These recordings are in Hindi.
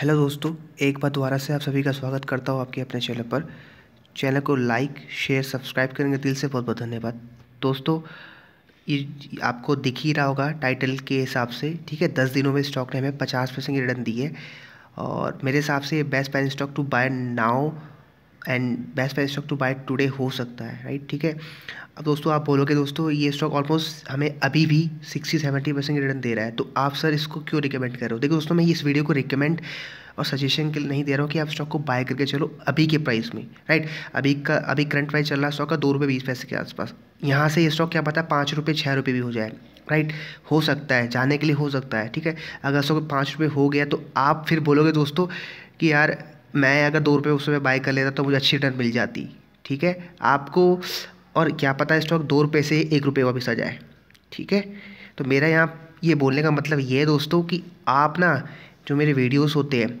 हेलो दोस्तों एक बार दोबारा से आप सभी का स्वागत करता हूँ आपके अपने चैनल पर चैनल को लाइक शेयर सब्सक्राइब करेंगे दिल से बहुत बहुत धन्यवाद दोस्तों ये आपको दिख ही रहा होगा टाइटल के हिसाब से ठीक है दस दिनों में स्टॉक ने हमें पचास परसेंट रिटर्न दी है और मेरे हिसाब से best penny stock to buy now and best price stock to buy today हो सकता है राइट ठीक है अब दोस्तों आप बोलोगे दोस्तों ये स्टॉक ऑलमोस्ट हमें अभी भी सिक्सटी सेवेंटी परसेंट रिटर्न दे रहा है तो आप सर इसको क्यों रिकमेंड कर रहे हो देखो दोस्तों मैं इस वीडियो को रिकमेंड और सजेशन के लिए नहीं दे रहा हूँ कि आप स्टॉक को बाय करके चलो अभी के प्राइस में राइट अभी का अभी करंट प्राइस चल रहा है स्टॉक का दो रुपये बीस पैसे के आसपास यहाँ से ये स्टॉक क्या पता है पाँच रुपये छः रुपये भी हो जाए राइट हो सकता है जाने के लिए हो सकता है ठीक है अगर स्टॉक पाँच रुपये हो गया तो आप फिर बोलोगे दोस्तों कि यार मैं अगर दो रुपये उसमें बाय कर लेता तो मुझे अच्छी रिटर्न मिल जाती ठीक है आपको और क्या पता स्टॉक दो रुपये से एक रुपये वापिस आ जाए ठीक है तो मेरा यहाँ ये बोलने का मतलब ये है दोस्तों कि आप ना जो मेरे वीडियोस होते हैं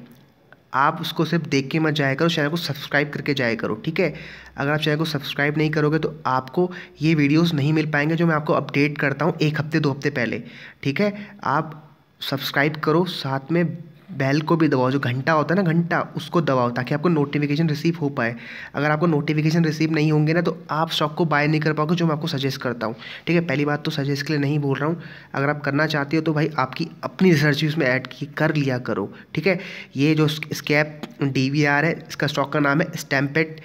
आप उसको सिर्फ देख के मत जाया करो चैनल को सब्सक्राइब करके जाया करो ठीक है अगर आप चैनल को सब्सक्राइब नहीं करोगे तो आपको ये वीडियोस नहीं मिल पाएंगे जो मैं आपको अपडेट करता हूँ एक हफ्ते दो हफ्ते पहले ठीक है आप सब्सक्राइब करो साथ में बेल को भी दबाओ जो घंटा होता है ना घंटा उसको दबाओ ताकि आपको नोटिफिकेशन रिसीव हो पाए अगर आपको नोटिफिकेशन रिसीव नहीं होंगे ना तो आप स्टॉक को बाय नहीं कर पाओगे जो मैं आपको सजेस्ट करता हूँ ठीक है पहली बात तो सजेस्ट के लिए नहीं बोल रहा हूँ अगर आप करना चाहते हो तो भाई आपकी अपनी रिसर्च भी उसमें ऐड की कर लिया करो ठीक है ये जो स्कैप डी है इसका स्टॉक का नाम है स्टैम्पेड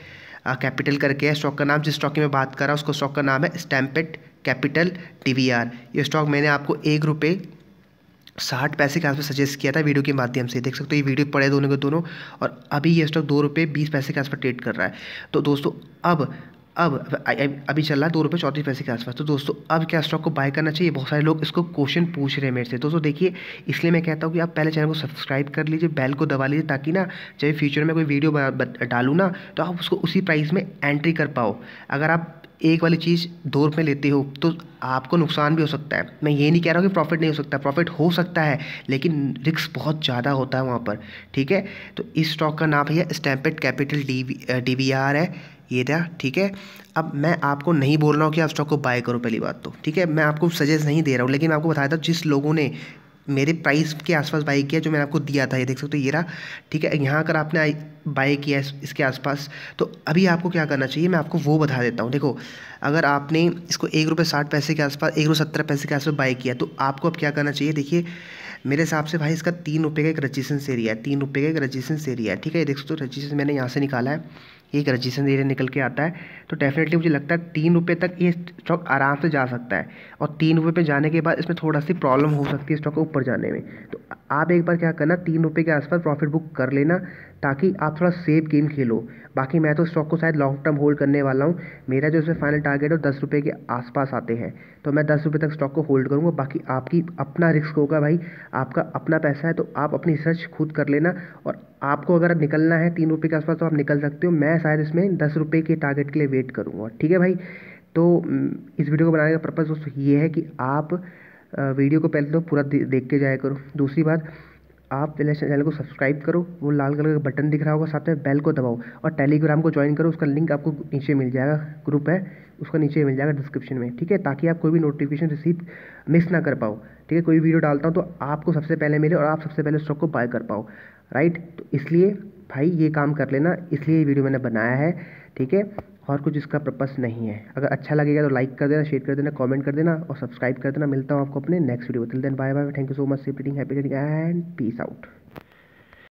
कैपिटल करके है स्टॉक का नाम जिस स्टॉक की मैं बात कर रहा हूँ उसको स्टॉक का नाम है स्टैम्पेड कैपिटल डी ये स्टॉक मैंने आपको एक रुपये साठ पैसे के आसपास सजेस्ट किया था वीडियो के माध्यम से देख सकते हो ये वीडियो पड़े दोनों के दोनों और अभी ये स्टॉक दो रुपये बीस पैसे के आसपास ट्रेड कर रहा है तो दोस्तों अब अब अभी चल रहा है दो रुपये चौंतीस पैसे के आसपास तो दोस्तों अब क्या स्टॉक को बाय करना चाहिए बहुत सारे लोग इसको क्वेश्चन पूछ रहे हैं मेरे से दोस्तों देखिए इसलिए मैं कहता हूँ कि आप पहले चैनल को सब्सक्राइब कर लीजिए बेल को दबा लीजिए ताकि ना चाहे फ्यूचर में कोई वीडियो डालूँ ना तो आप उसको उसी प्राइस में एंट्री कर पाओ अगर आप एक वाली चीज़ दो रुपये लेते हो तो आपको नुकसान भी हो सकता है मैं ये नहीं कह रहा हूँ कि प्रॉफिट नहीं हो सकता प्रॉफिट हो सकता है लेकिन रिस्क बहुत ज़्यादा होता है वहाँ पर ठीक है तो इस स्टॉक का नाम है Stampede Capital D V R है ये था ठीक है अब मैं आपको नहीं बोल रहा हूँ कि आप स्टॉक को बाय करो पहली बात तो ठीक है मैं आपको सजेस्ट नहीं दे रहा हूँ लेकिन आपको बताया था जिस लोगों ने मेरे प्राइस के आसपास बाई किया जो मैंने आपको दिया था ये देख सकते हो ये रहा ठीक है यहाँ अगर आपने बाई किया इस, इसके आसपास तो अभी आपको क्या करना चाहिए मैं आपको वो बता देता हूँ देखो अगर आपने इसको एक रुपये साठ पैसे के आसपास एक रुपये सत्तर पैसे के आसपास बाय किया तो आपको अब क्या करना चाहिए देखिए मेरे हिसाब से भाई इसका तीन रुपये का एक रजिस्ट्रेशन एरिया है तीन रुपये का एक रजिस्ट्रेशन एरिया है ठीक है ये देख सकते हो रजिस्ट्रेशन मैंने यहाँ से निकाला है एक रजिस्ट्रेशन एरिया निकल के आता है तो डेफिनेटली मुझे लगता है तीन रुपये तक ये स्टॉक आराम से जा सकता है और तीन रुपये पे जाने के बाद इसमें थोड़ा सी प्रॉब्लम हो सकती है स्टॉक ऊपर जाने में तो आप एक बार क्या करना तीन रुपये के आसपास प्रॉफिट बुक कर लेना ताकि आप थोड़ा सेफ गेम खेलो बाकी मैं तो स्टॉक को शायद लॉन्ग टर्म होल्ड करने वाला हूँ मेरा जो इसमें फाइनल टारगेट है वो दस रुपये के आसपास आते हैं तो मैं दस रुपये तक स्टॉक को होल्ड करूँगा बाकी आपकी अपना रिस्क होगा भाई आपका अपना पैसा है तो आप अपनी रिसर्च खुद कर लेना और आपको अगर निकलना है तीन रुपये के आसपास तो आप निकल सकते हो मैं शायद इसमें दस रुपये के टारगेट के लिए वेट करूँगा ठीक है भाई तो इस वीडियो को बनाने का पर्पज़ ये है कि आप वीडियो को पहले तो पूरा देख के जाया करो दूसरी बात आप पहले चैनल को सब्सक्राइब करो वो लाल कलर का बटन दिख रहा होगा साथ में बेल को दबाओ और टेलीग्राम को ज्वाइन करो उसका लिंक आपको नीचे मिल जाएगा ग्रुप है उसका नीचे मिल जाएगा डिस्क्रिप्शन में ठीक है ताकि आप कोई भी नोटिफिकेशन रिसीव मिस ना कर पाओ ठीक है कोई वीडियो डालता हूँ तो आपको सबसे पहले मिले और आप सबसे पहले स्टॉक को बाय कर पाओ राइट तो इसलिए भाई ये काम कर लेना इसलिए ये वीडियो मैंने बनाया है ठीक है और कुछ इसका पर्पस नहीं है अगर अच्छा लगेगा तो लाइक कर देना शेयर कर देना कमेंट कर देना और सब्सक्राइब कर देना मिलता हूँ आपको अपने next video till then bye bye thank you so much keep reading happy reading and peace out